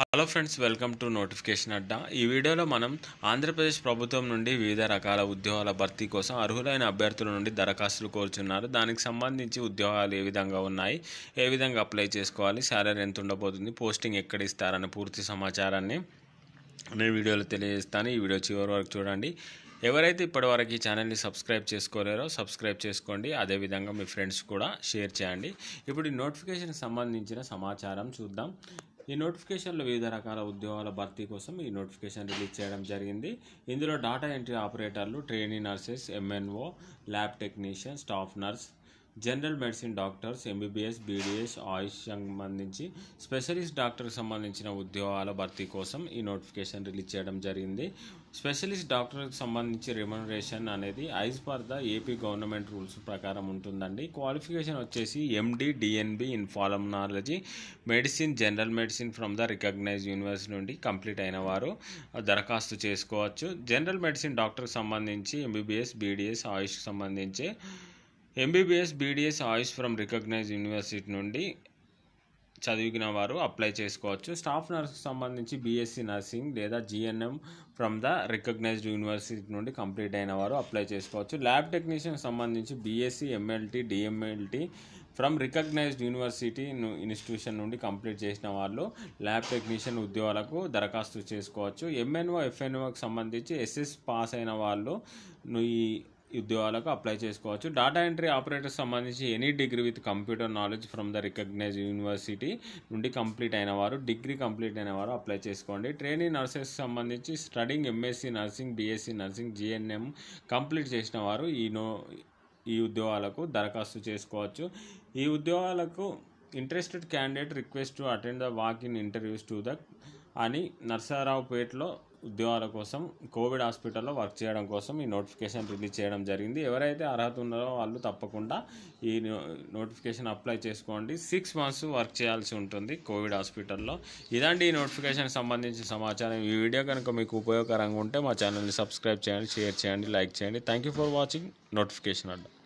hello friends welcome to notification Adda ఈ వీడియోలో మనం ఆంధ్రప్రదేశ్ ప్రభుత్వం నుండి వివిధ రకాల ఉద్యోగాల భర్తీ కోసం అర్హులైన అభ్యర్థుల నుండి దరఖాస్తులు కోరుచున్నారు దానికి సంబంధించి ఉద్యోగాలు ఏ విధంగా ఉన్నాయి ఏ విధంగా అప్లై చేసుకోవాలి శాలరీ ఎంత ఉండబోతుంది పోస్టింగ్ ఎక్కడ ఇస్తారని పూర్తి సమాచారాన్ని నేను వీడియోలో తెలియజేస్తాను ఈ వీడియో చివరి వరకు చూడండి ఎవరైతే ఇప్పటివరకు ఈ ఛానల్ని సబ్స్క్రైబ్ చేసుకోలేరో సబ్స్క్రైబ్ చేసుకోండి అదేవిధంగా మీ ఫ్రెండ్స్ కూడా షేర్ చేయండి ఇప్పుడు ఈ నోటిఫికేషన్కి సంబంధించిన సమాచారం చూద్దాం ఈ నోటిఫికేషన్లో వివిధ రకాల ఉద్యోగాల భర్తీ కోసం ఈ నోటిఫికేషన్ రిలీజ్ చేయడం జరిగింది ఇందులో డాటా ఎంట్రీ ఆపరేటర్లు trainee nurses MNO lab technician staff nurse general medicine doctors MBBS BDS AYUSH సంబంధించి స్పెషలిస్ట్ డాక్టర్కి సంబంధించిన ఉద్యోగాల భర్తీ కోసం ఈ నోటిఫికేషన్ రిలీజ్ చేయడం జరిగింది స్పెషలిస్ట్ డాక్టర్కి సంబంధించి రిమ్యునరేషన్ అనేది as per the AP government rules ప్రకారం ఉంటుందండి క్వాలిఫికేషన్ వచ్చేసి MD DNB in ophthalmology medicine general medicine from the recognize university నుండి కంప్లీట్ అయిన వారు దరఖాస్తు చేసుకోవచ్చు జనరల్ మెడిసిన్ డాక్టర్కి సంబంధించి ఎంబీబీఎస్ బీడీఎస్ ఆయుష్కి సంబంధించి MBBS BDS AYUSH from recognize university నుండి చదివిన వారు అప్లై చేసుకోవచ్చు స్టాఫ్ నర్స్ సంబంధించి బీఎస్సీ నర్సింగ్ లేదా GNM from the recognized university నుండి కంప్లీట్ అయిన వారు అప్లై చేసుకోవచ్చు ల్యాబ్ టెక్నీషియన్ సంబంధించి BSc MLT DMLT from recognized university institution నుండి కంప్లీట్ చేసిన వాళ్ళు ల్యాబ్ టెక్నీషియన్ ఉద్యోగాలకు దరఖాస్తు చేసుకోవచ్చు ఎంఎన్ఓ ఎఫ్ఎన్ఓకి సంబంధించి ఎస్ఎస్ పాస్ అయిన వాళ్ళు ఈ ఉద్యోగాలకు అప్లై చేసుకోవచ్చు డేటా ఎంట్రీ ఆపరేటర్ సంబంధించి any degree with computer knowledge from the recognize university నుండి కంప్లీట్ అయిన వారు డిగ్రీ కంప్లీట్ అయిన వారు అప్లై చేసుకోండి ట్రైనింగ్ నర్సెస్ సంబంధించి studying MSc nursing BSc nursing GNM complete చేసిన వారు ఈ నో ఈ ఉద్యోగాలకు దరఖాస్తు చేసుకోవచ్చు ఈ ఉద్యోగాలకు interested candidate request to attend the walk in interviews to the అని నర్సారావుపేటలో ఉద్యోగాల కోసం కోవిడ్ హాస్పిటల్లో వర్క్ చేయడం కోసం ఈ నోటిఫికేషన్ రిలీజ్ చేయడం జరిగింది ఎవరైతే అర్హత ఉన్నారో వాళ్ళు తప్పకుండా ఈ నోటిఫికేషన్ అప్లై చేసుకోండి సిక్స్ మంత్స్ వర్క్ చేయాల్సి ఉంటుంది కోవిడ్ హాస్పిటల్లో ఇలాంటి ఈ నోటిఫికేషన్కి సంబంధించిన సమాచారం ఈ వీడియో కనుక మీకు ఉపయోగకరంగా ఉంటే మా ఛానల్ని సబ్స్క్రైబ్ చేయండి షేర్ చేయండి లైక్ చేయండి thank you for watching notification Adda